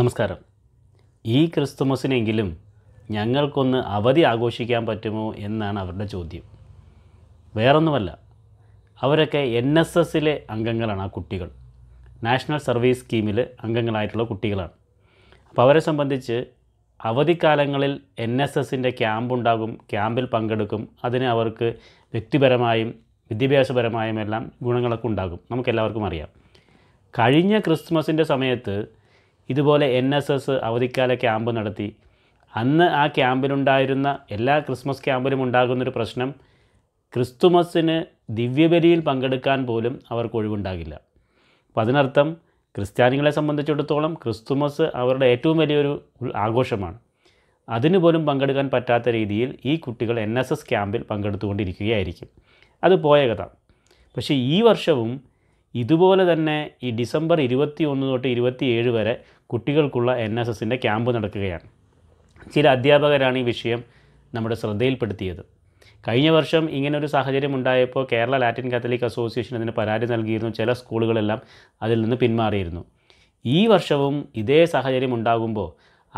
നമസ്കാരം ഈ ക്രിസ്തുമസിനെങ്കിലും ഞങ്ങൾക്കൊന്ന് അവധി ആഘോഷിക്കാൻ പറ്റുമോ എന്നാണ് അവരുടെ ചോദ്യം വേറൊന്നുമല്ല അവരൊക്കെ എൻ എസ് എസിലെ അംഗങ്ങളാണ് ആ കുട്ടികൾ നാഷണൽ സർവീസ് സ്കീമിൽ അംഗങ്ങളായിട്ടുള്ള കുട്ടികളാണ് അപ്പോൾ അവരെ സംബന്ധിച്ച് അവധിക്കാലങ്ങളിൽ എൻ എസ് എസിൻ്റെ ക്യാമ്പുണ്ടാകും ക്യാമ്പിൽ പങ്കെടുക്കും അതിന് അവർക്ക് വ്യക്തിപരമായും വിദ്യാഭ്യാസപരമായും എല്ലാം ഗുണങ്ങളൊക്കെ ഉണ്ടാകും നമുക്കെല്ലാവർക്കും അറിയാം കഴിഞ്ഞ ക്രിസ്മസിൻ്റെ സമയത്ത് ഇതുപോലെ എൻ എസ് എസ് അവധിക്കാല ക്യാമ്പ് നടത്തി അന്ന് ആ ക്യാമ്പിലുണ്ടായിരുന്ന എല്ലാ ക്രിസ്മസ് ക്യാമ്പിലും ഉണ്ടാകുന്നൊരു പ്രശ്നം ക്രിസ്തുമസിന് ദിവ്യബലിയിൽ പങ്കെടുക്കാൻ പോലും അവർക്ക് ഒഴിവുണ്ടാകില്ല അപ്പം അതിനർത്ഥം ക്രിസ്ത്യാനികളെ സംബന്ധിച്ചിടത്തോളം ക്രിസ്തുമസ് അവരുടെ ഏറ്റവും വലിയൊരു ആഘോഷമാണ് അതിന് പോലും പങ്കെടുക്കാൻ പറ്റാത്ത രീതിയിൽ ഈ കുട്ടികൾ എൻ എസ് എസ് ക്യാമ്പിൽ പങ്കെടുത്തുകൊണ്ടിരിക്കുകയായിരിക്കും അത് പോയ കഥ പക്ഷേ ഈ വർഷവും ഇതുപോലെ തന്നെ ഈ ഡിസംബർ ഇരുപത്തി ഒന്ന് തൊട്ട് ഇരുപത്തിയേഴ് വരെ കുട്ടികൾക്കുള്ള എൻ എസ് എസിൻ്റെ ക്യാമ്പ് നടക്കുകയാണ് ചില അധ്യാപകരാണ് ഈ വിഷയം നമ്മുടെ ശ്രദ്ധയിൽപ്പെടുത്തിയത് കഴിഞ്ഞ വർഷം ഇങ്ങനൊരു സാഹചര്യം ഉണ്ടായപ്പോൾ കേരള ലാറ്റിൻ കാത്തലിക് അസോസിയേഷൻ അതിന് പരാതി നൽകിയിരുന്നു ചില സ്കൂളുകളെല്ലാം അതിൽ നിന്ന് പിന്മാറിയിരുന്നു ഈ വർഷവും ഇതേ സാഹചര്യം ഉണ്ടാകുമ്പോൾ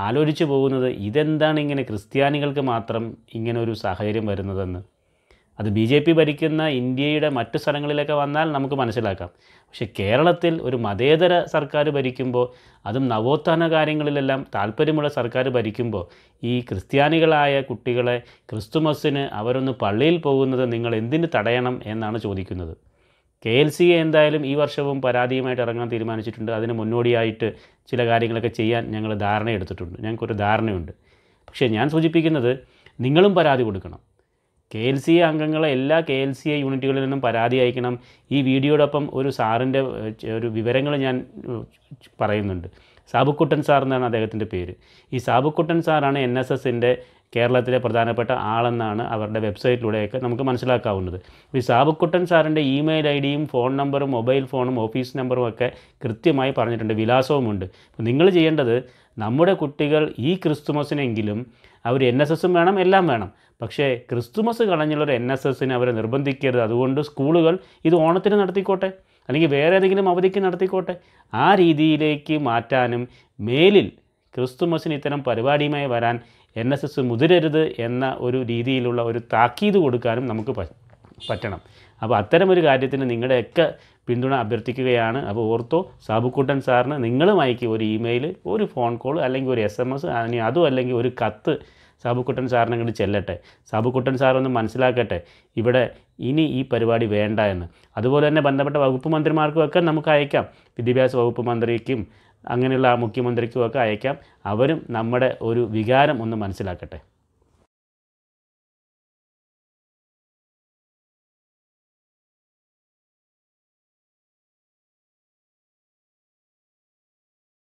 ആലോചിച്ചു പോകുന്നത് ഇതെന്താണ് ഇങ്ങനെ ക്രിസ്ത്യാനികൾക്ക് മാത്രം ഇങ്ങനൊരു സാഹചര്യം വരുന്നതെന്ന് അത് ബി ജെ പി ഭരിക്കുന്ന ഇന്ത്യയുടെ മറ്റു സ്ഥലങ്ങളിലൊക്കെ വന്നാൽ നമുക്ക് മനസ്സിലാക്കാം പക്ഷേ കേരളത്തിൽ ഒരു മതേതര സർക്കാർ ഭരിക്കുമ്പോൾ അതും നവോത്ഥാന കാര്യങ്ങളിലെല്ലാം താല്പര്യമുള്ള സർക്കാർ ഭരിക്കുമ്പോൾ ഈ ക്രിസ്ത്യാനികളായ കുട്ടികളെ ക്രിസ്തുമസിന് അവരൊന്ന് പള്ളിയിൽ പോകുന്നത് നിങ്ങൾ എന്തിന് തടയണം എന്നാണ് ചോദിക്കുന്നത് കെ എൽ സി എന്തായാലും ഈ വർഷവും പരാതിയുമായിട്ട് ഇറങ്ങാൻ തീരുമാനിച്ചിട്ടുണ്ട് അതിന് മുന്നോടിയായിട്ട് ചില കാര്യങ്ങളൊക്കെ ചെയ്യാൻ ഞങ്ങൾ ധാരണ എടുത്തിട്ടുണ്ട് ഞങ്ങൾക്കൊരു ധാരണയുണ്ട് പക്ഷേ ഞാൻ സൂചിപ്പിക്കുന്നത് നിങ്ങളും പരാതി കൊടുക്കണം കെ എൽ സി എ അംഗങ്ങളെ എല്ലാ കെ എൽ സി എ യൂണിറ്റുകളിൽ നിന്നും പരാതി അയക്കണം ഈ വീഡിയോടൊപ്പം ഒരു സാറിൻ്റെ ഒരു വിവരങ്ങൾ ഞാൻ പറയുന്നുണ്ട് സാബുക്കുട്ടൻ സാർ എന്നാണ് അദ്ദേഹത്തിൻ്റെ പേര് ഈ സാബുക്കുട്ടൻ സാറാണ് എൻ എസ് എസിൻ്റെ കേരളത്തിലെ പ്രധാനപ്പെട്ട ആളെന്നാണ് അവരുടെ വെബ്സൈറ്റിലൂടെയൊക്കെ നമുക്ക് മനസ്സിലാക്കാവുന്നത് ഈ സാബുക്കുട്ടൻ സാറിൻ്റെ ഇമെയിൽ ഐ ഡിയും ഫോൺ നമ്പറും മൊബൈൽ ഫോണും ഓഫീസ് നമ്പറും ഒക്കെ കൃത്യമായി പറഞ്ഞിട്ടുണ്ട് വിലാസവുമുണ്ട് നിങ്ങൾ ചെയ്യേണ്ടത് നമ്മുടെ കുട്ടികൾ ഈ ക്രിസ്തുമസിനെങ്കിലും അവർ എൻ എസ് എസും വേണം എല്ലാം വേണം പക്ഷേ ക്രിസ്തുമസ് കളഞ്ഞുള്ളൊരു എൻ എസ് എസിനെ അവരെ നിർബന്ധിക്കരുത് അതുകൊണ്ട് സ്കൂളുകൾ ഇത് ഓണത്തിന് നടത്തിക്കോട്ടെ അല്ലെങ്കിൽ വേറെ ഏതെങ്കിലും അവധിക്ക് നടത്തിക്കോട്ടെ ആ രീതിയിലേക്ക് മാറ്റാനും മേലിൽ ക്രിസ്തുമസിന് ഇത്തരം പരിപാടിയുമായി വരാൻ എൻ എസ് എസ് മുതിരരുത് എന്ന ഒരു രീതിയിലുള്ള ഒരു താക്കീത് കൊടുക്കാനും നമുക്ക് പറ്റും പറ്റണം അപ്പോൾ അത്തരമൊരു കാര്യത്തിന് നിങ്ങളുടെയൊക്കെ പിന്തുണ അഭ്യർത്ഥിക്കുകയാണ് അപ്പോൾ ഓർത്തോ സാബുക്കുട്ടൻ സാറിന് നിങ്ങളുമായിക്ക് ഒരു ഇമെയിൽ ഒരു ഫോൺ കോൾ അല്ലെങ്കിൽ ഒരു എസ് എം എസ് അല്ലെങ്കിൽ അതും അല്ലെങ്കിൽ ഒരു കത്ത് സാബുക്കുട്ടൻ സാറിനെ അങ്ങോട്ട് ചെല്ലട്ടെ സാബുക്കുട്ടൻ സാറൊന്ന് മനസ്സിലാക്കട്ടെ ഇവിടെ ഇനി ഈ പരിപാടി വേണ്ട എന്ന് അതുപോലെ തന്നെ ബന്ധപ്പെട്ട വകുപ്പ് മന്ത്രിമാർക്കുമൊക്കെ നമുക്ക് അയക്കാം വിദ്യാഭ്യാസ വകുപ്പ് മന്ത്രിക്കും അങ്ങനെയുള്ള മുഖ്യമന്ത്രിക്കുമൊക്കെ അയക്കാം അവരും നമ്മുടെ ഒരു വികാരം ഒന്ന് മനസ്സിലാക്കട്ടെ